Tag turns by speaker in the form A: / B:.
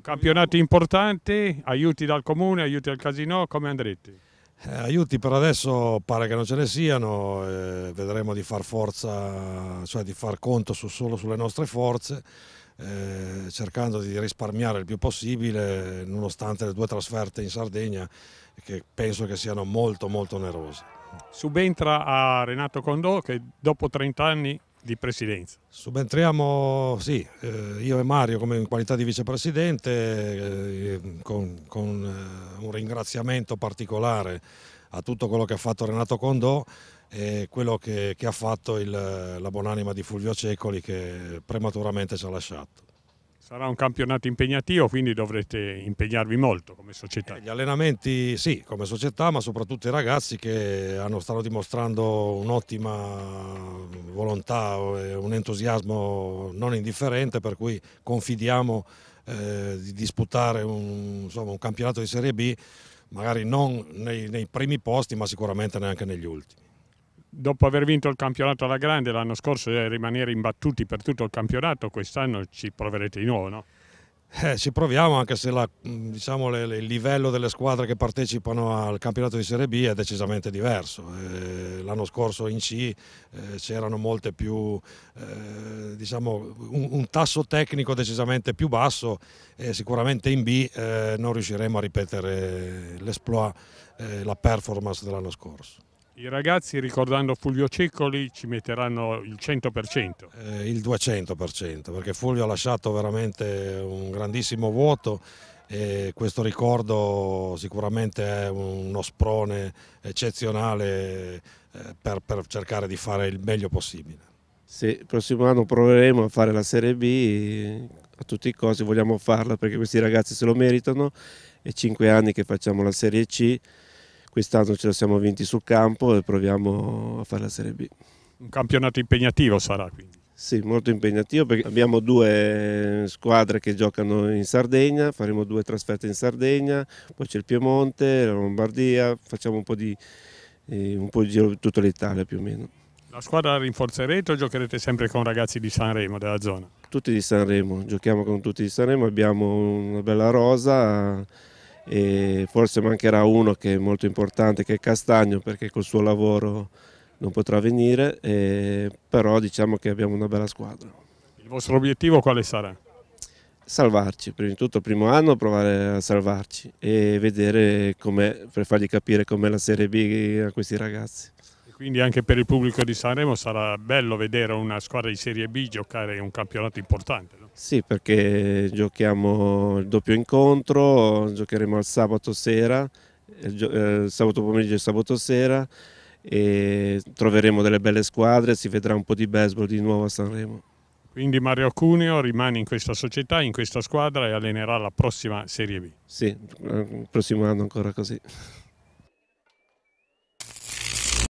A: Campionato importante, aiuti dal comune, aiuti al casino, come andrete?
B: Eh, aiuti per adesso pare che non ce ne siano, eh, vedremo di far forza, cioè di far conto su, solo sulle nostre forze, eh, cercando di risparmiare il più possibile, nonostante le due trasferte in Sardegna, che penso che siano molto molto onerose.
A: Subentra a Renato Condò che dopo 30 anni di presidenza?
B: Subentriamo, sì, eh, io e Mario come in qualità di vicepresidente, eh, con, con eh, un ringraziamento particolare a tutto quello che ha fatto Renato Condò e quello che, che ha fatto il, la buonanima di Fulvio Cecoli che prematuramente ci ha lasciato.
A: Sarà un campionato impegnativo, quindi dovrete impegnarvi molto
B: come società. Eh, gli allenamenti sì, come società, ma soprattutto i ragazzi che hanno, stanno dimostrando un'ottima volontà, un entusiasmo non indifferente, per cui confidiamo eh, di disputare un, insomma, un, campionato di Serie B, magari non nei, nei primi posti, ma sicuramente neanche negli ultimi dopo aver vinto il campionato alla grande l'anno scorso
A: e eh, rimanere imbattuti per tutto il campionato, quest'anno ci proverete di nuovo, no?
B: Eh, ci proviamo anche se la, mm, diciamo, le, le, il livello delle squadre che partecipano al campionato di Serie B è decisamente diverso. Eh, l'anno scorso in C eh, c'erano molte più, eh, diciamo, un, un, tasso tecnico decisamente più basso e sicuramente in B eh, non riusciremo a ripetere l'esploit, la performance dell'anno scorso.
A: I ragazzi, ricordando Fulvio Ceccoli, ci metteranno il
B: 100%. Eh, il 200%, perché Fulvio ha lasciato veramente un grandissimo vuoto e questo ricordo sicuramente è uno sprone eccezionale eh, per, per cercare di fare il meglio possibile.
C: Sì, il prossimo anno proveremo a fare la Serie B, a tutti i costi vogliamo farla perché questi ragazzi se lo meritano, è cinque anni che facciamo la Serie C quest'anno ce la siamo vinti sul campo e proviamo a fare la Serie B.
A: Un campionato impegnativo
C: sarà quindi? Sì, molto impegnativo perché abbiamo due squadre che giocano in Sardegna, faremo due trasferte in Sardegna, poi c'è il Piemonte, la Lombardia, facciamo un po' di, eh, un po di giro di tutta l'Italia più o meno.
A: La squadra la rinforzerete o giocherete sempre con ragazzi di Sanremo, della zona?
C: Tutti di Sanremo, giochiamo con tutti di Sanremo, abbiamo una bella rosa e forse mancherà uno che è molto importante che è Castagno perché col suo lavoro non potrà venire, eh, però diciamo che abbiamo una bella squadra.
A: Il vostro obiettivo quale sarà?
C: Salvarci, prima di tutto il primo anno provare a salvarci e vedere come, per fargli capire com'è la Serie B a questi ragazzi.
A: quindi anche per il pubblico di Sanremo sarà bello vedere una squadra di Serie B giocare un campionato importante.
C: Sì, perché giochiamo il doppio incontro, giocheremo il sabato sera, eh, il eh, sabato pomeriggio e sabato sera e troveremo delle belle squadre, si vedrà un po' di baseball di nuovo a Sanremo.
A: Quindi Mario Cuneo rimane in questa società, in questa squadra e allenerà la prossima Serie B.
C: Sì, eh, il prossimo anno ancora così.